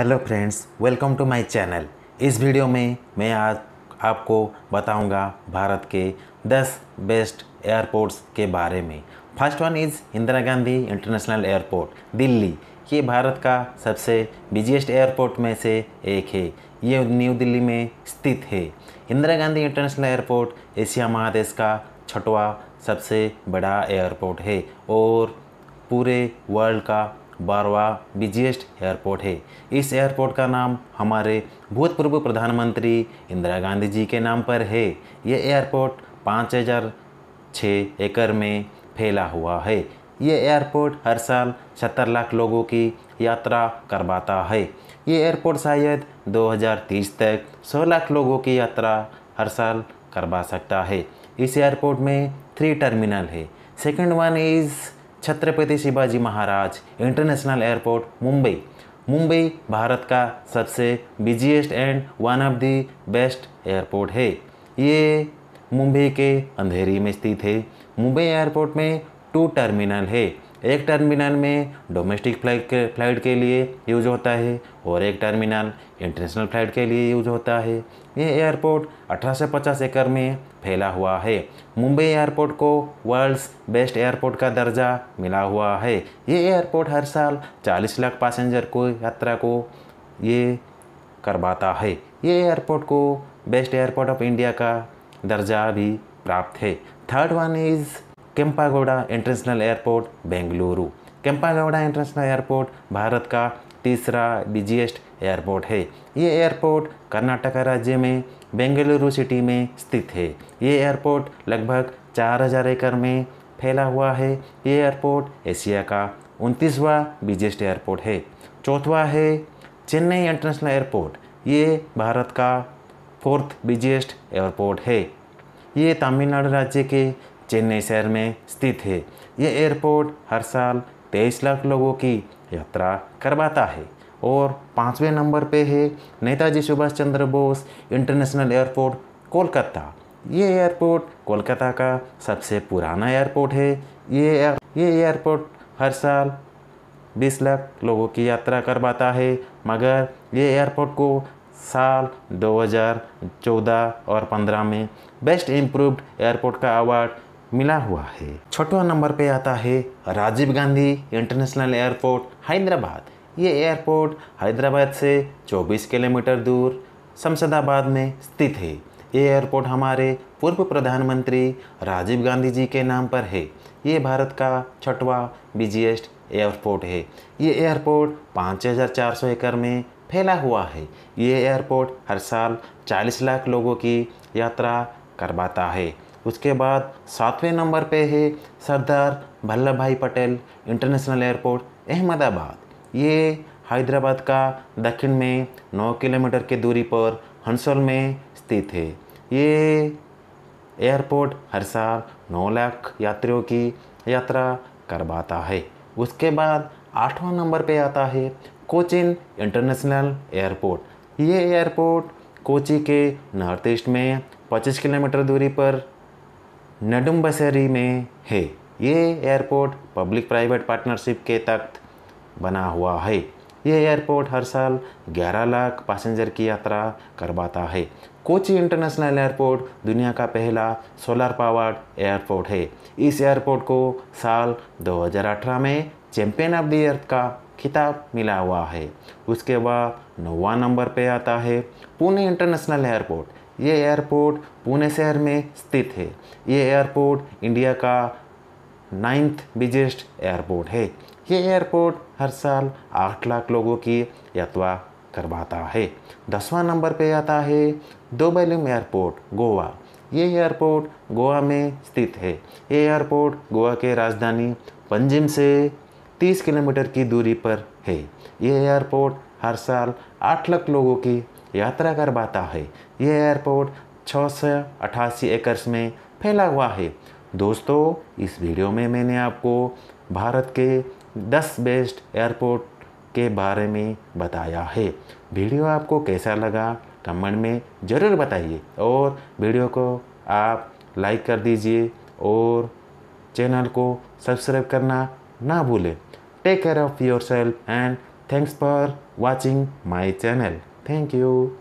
Hello friends welcome to my channel इस video में मैं आज आपको बताऊंगा भारत के 10 बेस्ट एयरपोर्ट्स के बारे में first one is Indira Gandhi international airport Delhi ये भारत का सबसे बिजिएस्ट एयरपोर्ट में से एक है ये न्यू दिल्ली में स्थित है Indira Gandhi international airport Asia महादेश का छठवा सबसे बड़ा एयरपोर्ट है और पूरे वर्ल्ड का बारवा बिजिएस्ट एयरपोर्ट है इस एयरपोर्ट का नाम हमारे भूतपूर्व प्रधानमंत्री इंदिरा गांधी जी के नाम पर है ये एयरपोर्ट पाँच हज़ार छः एकड़ में फैला हुआ है ये एयरपोर्ट हर साल सत्तर लाख लोगों की यात्रा करवाता है ये एयरपोर्ट शायद 2030 तक सौ लाख लोगों की यात्रा हर साल करवा सकता है इस एयरपोर्ट में थ्री टर्मिनल है second one is Chhatrapati Shivaji Maharaj international airport Mumbai Mumbai Bharat का सबसे busiest and one of the best airport है ये मुंबई के अंधेरी में स्थित है मुंबई एयरपोर्ट में टू टर्मिनल है एक टर्मिनल में डोमेस्टिक फ्लाइट के फ्लाइट के लिए यूज होता है और एक टर्मिनल इंटरनेशनल फ्लाइट के लिए यूज होता है ये एयरपोर्ट 1850 एकड़ में फैला हुआ है मुंबई एयरपोर्ट को वर्ल्ड्स बेस्ट एयरपोर्ट का दर्जा मिला हुआ है ये एयरपोर्ट हर साल 40 लाख पैसेंजर को यात्रा को ये करवाता है ये एयरपोर्ट को बेस्ट एयरपोर्ट ऑफ इंडिया का दर्जा भी प्राप्त है third one is Kempegowda international airport Bengaluru Kempegowda international airport Bharat का तीसरा बिजिएस्ट एयरपोर्ट है ये एयरपोर्ट कर्नाटक राज्य में बेंगलुरु सिटी में स्थित है ये एयरपोर्ट लगभग 4000 एकड़ में फैला हुआ है ये एयरपोर्ट एशिया का उनतीसवा बिजिएस्ट एयरपोर्ट है चौथवा है चेन्नई इंटरनेशनल एयरपोर्ट ये भारत का फोर्थ बिजिएस्ट एयरपोर्ट है ये तमिलनाडु राज्य के चेन्नई शहर में स्थित है ये एयरपोर्ट हर साल तेईस लाख लोगों की यात्रा करवाता है और पाँचवें नंबर पे है नेताजी सुभाष चंद्र बोस इंटरनेशनल एयरपोर्ट कोलकाता ये एयरपोर्ट कोलकाता का सबसे पुराना एयरपोर्ट है ये ये एयरपोर्ट हर साल 20 लाख लोगों की यात्रा करवाता है मगर ये एयरपोर्ट को साल 2014 और 15 में बेस्ट इम्प्रूव्ड एयरपोर्ट का अवार्ड मिला हुआ है छठवा नंबर पे आता है राजीव गांधी इंटरनेशनल एयरपोर्ट हैदराबाद ये एयरपोर्ट हैदराबाद से 24 किलोमीटर दूर शमशदाबाद में स्थित है ये एयरपोर्ट हमारे पूर्व प्रधानमंत्री राजीव गांधी जी के नाम पर है ये भारत का छठवा बिजिएस्ट एयरपोर्ट है ये एयरपोर्ट 5,400 एकड़ में फैला हुआ है ये एयरपोर्ट हर साल 40 लाख लोगों की यात्रा करवाता है उसके बाद सातवें नंबर पे है सरदार वल्लभ भाई पटेल इंटरनेशनल एयरपोर्ट अहमदाबाद ये हैदराबाद का दक्षिण में नौ किलोमीटर की दूरी पर हंसोल में स्थित है ये एयरपोर्ट हर साल नौ लाख यात्रियों की यात्रा करवाता है उसके बाद आठवां नंबर पे आता है कोचिन इंटरनेशनल एयरपोर्ट ये एयरपोर्ट कोची के नॉर्थ ईस्ट में 25 किलोमीटर दूरी पर नडुम्बसरी में है ये एयरपोर्ट पब्लिक प्राइवेट पार्टनरशिप के तख्त बना हुआ है यह एयरपोर्ट हर साल 11 लाख पैसेंजर की यात्रा करवाता है कोची इंटरनेशनल एयरपोर्ट दुनिया का पहला सोलर पावर्ड एयरपोर्ट है इस एयरपोर्ट को साल 2018 में चैंपियन ऑफ द अर्थ का खिताब मिला हुआ है उसके बाद नौवा नंबर पे आता है पुणे इंटरनेशनल एयरपोर्ट ये एयरपोर्ट पुणे शहर में स्थित है ये एयरपोर्ट इंडिया का नाइन्थ बिजेस्ट एयरपोर्ट है ये एयरपोर्ट हर साल आठ लाख लोगों की यात्रा करवाता है दसवां नंबर पे आता है दोबैलम एयरपोर्ट गोवा ये एयरपोर्ट गोवा में स्थित है ये एयरपोर्ट गोवा के राजधानी पंजिम से 30 किलोमीटर की दूरी पर है ये एयरपोर्ट हर साल आठ लाख लोगों की यात्रा कर पाता है यह एयरपोर्ट छः सौ अठासी एकर्स में फैला हुआ है दोस्तों इस वीडियो में मैंने आपको भारत के 10 बेस्ट एयरपोर्ट के बारे में बताया है वीडियो आपको कैसा लगा कमेंट में ज़रूर बताइए और वीडियो को आप लाइक कर दीजिए और चैनल को सब्सक्राइब करना ना भूलें take care of yourself and thanks for watching my channel Thank you.